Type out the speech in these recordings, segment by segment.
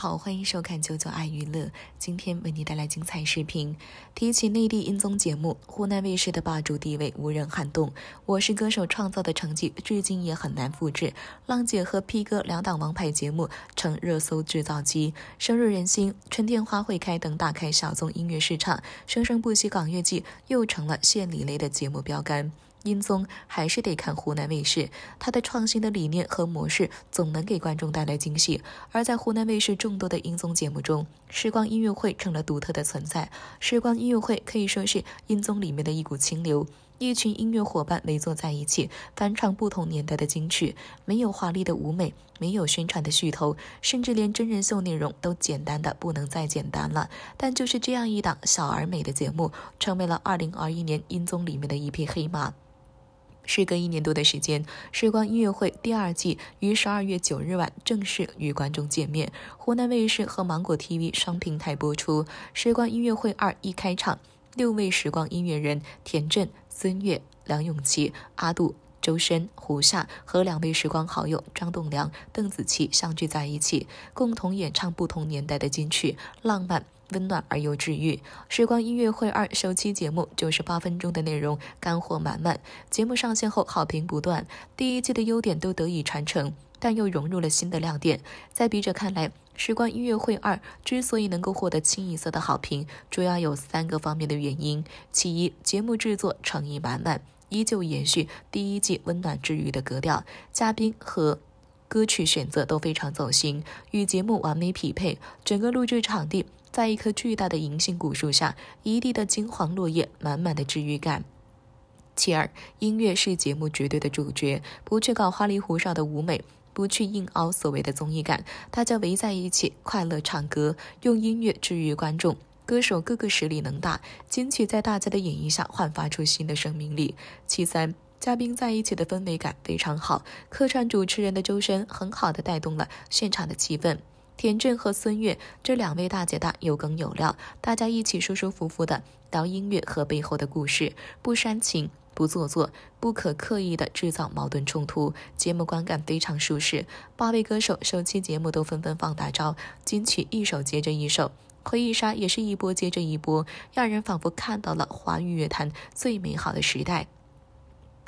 好，欢迎收看九九爱娱乐。今天为你带来精彩视频。提起内地音综节目，湖南卫视的霸主地位无人撼动。《我是歌手》创造的成绩至今也很难复制。浪姐和 P 哥两档王牌节目成热搜制造机，深入人心。《春天花会开》等打开小众音乐市场，生生不息港乐季又成了献礼类的节目标杆。音综还是得看湖南卫视，它的创新的理念和模式总能给观众带来惊喜。而在湖南卫视众多的音综节目中，《时光音乐会》成了独特的存在。《时光音乐会》可以说是音综里面的一股清流，一群音乐伙伴围坐在一起，翻唱不同年代的金曲，没有华丽的舞美，没有宣传的噱头，甚至连真人秀内容都简单的不能再简单了。但就是这样一档小而美的节目，成为了2021年音综里面的一匹黑马。时隔一年多的时间，《时光音乐会》第二季于十二月九日晚正式与观众见面。湖南卫视和芒果 TV 双平台播出。《时光音乐会二》一开场，六位时光音乐人田震、孙悦、梁咏琪、阿杜、周深、胡夏和两位时光好友张栋梁、邓紫棋相聚在一起，共同演唱不同年代的金曲《浪漫》。温暖而又治愈，《时光音乐会二》首期节目九十八分钟的内容，干货满满。节目上线后好评不断，第一季的优点都得以传承，但又融入了新的亮点。在笔者看来，《时光音乐会二》之所以能够获得清一色的好评，主要有三个方面的原因：其一，节目制作诚意满满，依旧延续第一季温暖治愈的格调；嘉宾和歌曲选择都非常走心，与节目完美匹配。整个录制场地在一棵巨大的银杏古树下，一地的金黄落叶，满满的治愈感。其二，音乐是节目绝对的主角，不去搞花里胡哨的舞美，不去硬凹所谓的综艺感，大家围在一起快乐唱歌，用音乐治愈观众。歌手个个实力能大，金曲在大家的演绎下焕发出新的生命力。其三。嘉宾在一起的氛围感非常好，客串主持人的周深很好的带动了现场的气氛。田震和孙悦这两位大姐大有梗有料，大家一起舒舒服服的聊音乐和背后的故事，不煽情不做作，不可刻意的制造矛盾冲突，节目观感非常舒适。八位歌手首期节目都纷纷放大招，金曲一首接着一首，回忆杀也是一波接着一波，让人仿佛看到了华语乐坛最美好的时代。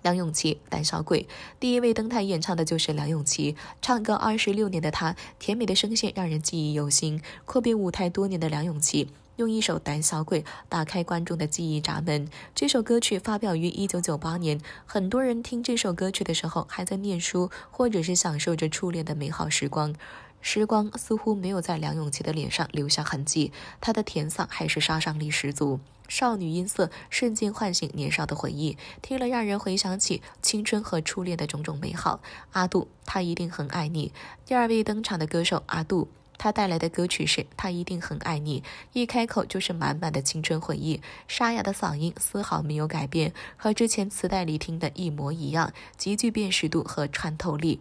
梁咏琪《胆小鬼》，第一位登台演唱的就是梁咏琪。唱歌二十六年的她，甜美的声线让人记忆犹新。阔别舞台多年的梁咏琪，用一首《胆小鬼》打开观众的记忆闸门。这首歌曲发表于一九九八年，很多人听这首歌曲的时候还在念书，或者是享受着初恋的美好时光。时光似乎没有在梁咏琪的脸上留下痕迹，她的甜嗓还是杀伤力十足，少女音色瞬间唤醒年少的回忆，听了让人回想起青春和初恋的种种美好。阿杜，他一定很爱你。第二位登场的歌手阿杜，他带来的歌曲是《他一定很爱你》，一开口就是满满的青春回忆，沙哑的嗓音丝毫没有改变，和之前磁带里听的一模一样，极具辨识度和穿透力。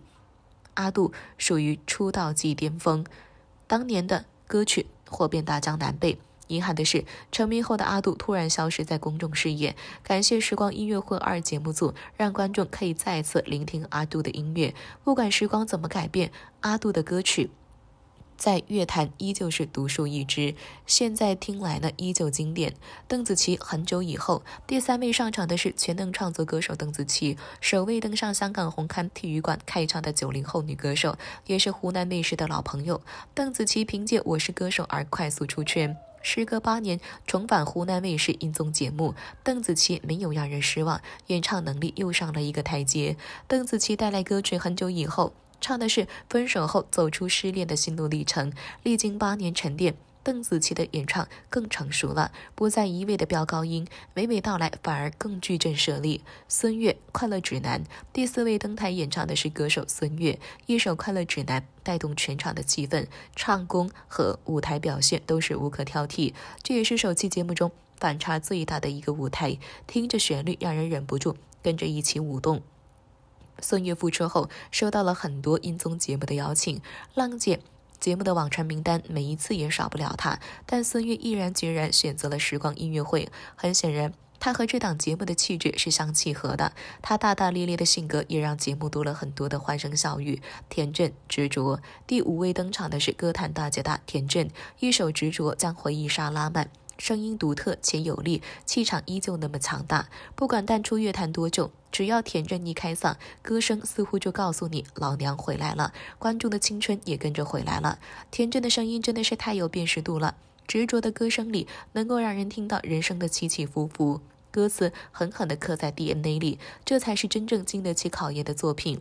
阿杜属于出道即巅峰，当年的歌曲火遍大江南北。遗憾的是，成名后的阿杜突然消失在公众视野。感谢《时光音乐会二》节目组，让观众可以再次聆听阿杜的音乐。不管时光怎么改变，阿杜的歌曲。在乐坛依旧是独树一帜，现在听来呢依旧经典。邓紫棋很久以后，第三位上场的是全能创作歌手邓紫棋，首位登上香港红磡体育馆开唱的九零后女歌手，也是湖南卫视的老朋友。邓紫棋凭借《我是歌手》而快速出圈，时隔八年重返湖南卫视音综节目，邓紫棋没有让人失望，演唱能力又上了一个台阶。邓紫棋带来歌曲《很久以后》。唱的是分手后走出失恋的心路历程，历经八年沉淀，邓紫棋的演唱更成熟了，不再一味的飙高音，娓娓道来反而更具震慑力。孙悦《快乐指南》第四位登台演唱的是歌手孙悦，一首《快乐指南》带动全场的气氛，唱功和舞台表现都是无可挑剔，这也是首期节目中反差最大的一个舞台，听着旋律让人忍不住跟着一起舞动。孙悦复出后，收到了很多音综节目的邀请，浪姐节目的网传名单每一次也少不了她。但孙悦毅然决然选择了时光音乐会。很显然，她和这档节目的气质是相契合的。她大大咧咧的性格也让节目多了很多的欢声笑语。田震执着，第五位登场的是歌坛大姐大田震，一首执着将回忆杀拉满。声音独特且有力，气场依旧那么强大。不管淡出乐坛多久，只要田震一开嗓，歌声似乎就告诉你“老娘回来了”，观众的青春也跟着回来了。田震的声音真的是太有辨识度了，执着的歌声里能够让人听到人生的起起伏伏，歌词狠狠的刻在 DNA 里，这才是真正经得起考验的作品。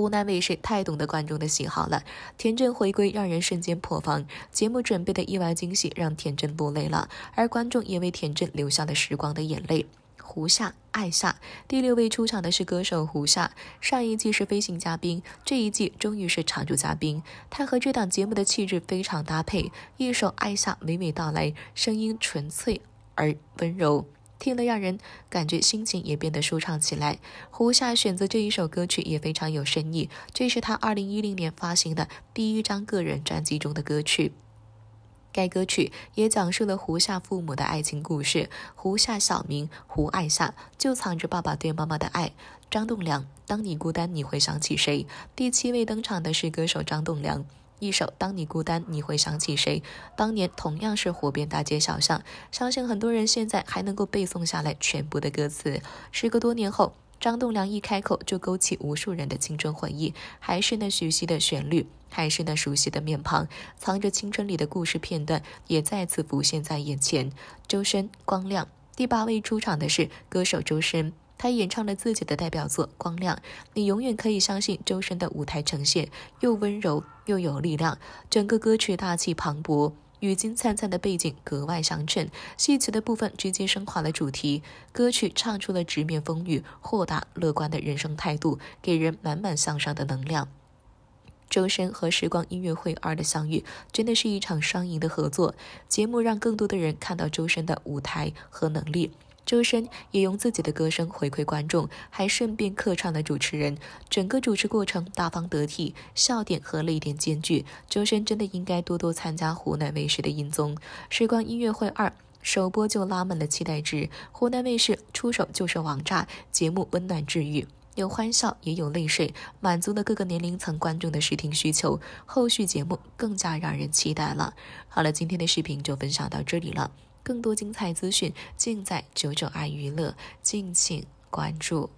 湖南卫视太懂得观众的喜好了，田震回归让人瞬间破防，节目准备的意外惊喜让田震落泪了，而观众也为田震留下了时光的眼泪。胡夏爱夏，第六位出场的是歌手胡夏，上一季是飞行嘉宾，这一季终于是常驻嘉宾，他和这档节目的气质非常搭配，一首爱夏娓娓道来，声音纯粹而温柔。听了让人感觉心情也变得舒畅起来。胡夏选择这一首歌曲也非常有深意，这是他二零一零年发行的第一张个人专辑中的歌曲。该歌曲也讲述了胡夏父母的爱情故事。胡夏小名胡爱夏，就藏着爸爸对妈妈的爱。张栋梁，当你孤单你会想起谁？第七位登场的是歌手张栋梁。一首《当你孤单》，你会想起谁？当年同样是火遍大街小巷，相信很多人现在还能够背诵下来全部的歌词。时隔多年后，张栋梁一开口就勾起无数人的青春回忆，还是那熟悉的旋律，还是那熟悉的面庞，藏着青春里的故事片段也再次浮现在眼前。周深，光亮。第八位出场的是歌手周深。他演唱了自己的代表作《光亮》，你永远可以相信周深的舞台呈现，又温柔又有力量。整个歌曲大气磅礴，与金灿灿的背景格外相衬。戏曲的部分直接升华了主题，歌曲唱出了直面风雨、豁达乐观的人生态度，给人满满向上的能量。周深和时光音乐会二的相遇，真的是一场双赢的合作。节目让更多的人看到周深的舞台和能力。周深也用自己的歌声回馈观众，还顺便客串了主持人。整个主持过程大方得体，笑点和泪点兼具。周深真的应该多多参加湖南卫视的音综《时光音乐会二》，首播就拉满了期待值。湖南卫视出手就是王炸，节目温暖治愈，有欢笑也有泪水，满足了各个年龄层观众的视听需求。后续节目更加让人期待了。好了，今天的视频就分享到这里了。更多精彩资讯尽在九九爱娱乐，敬请关注。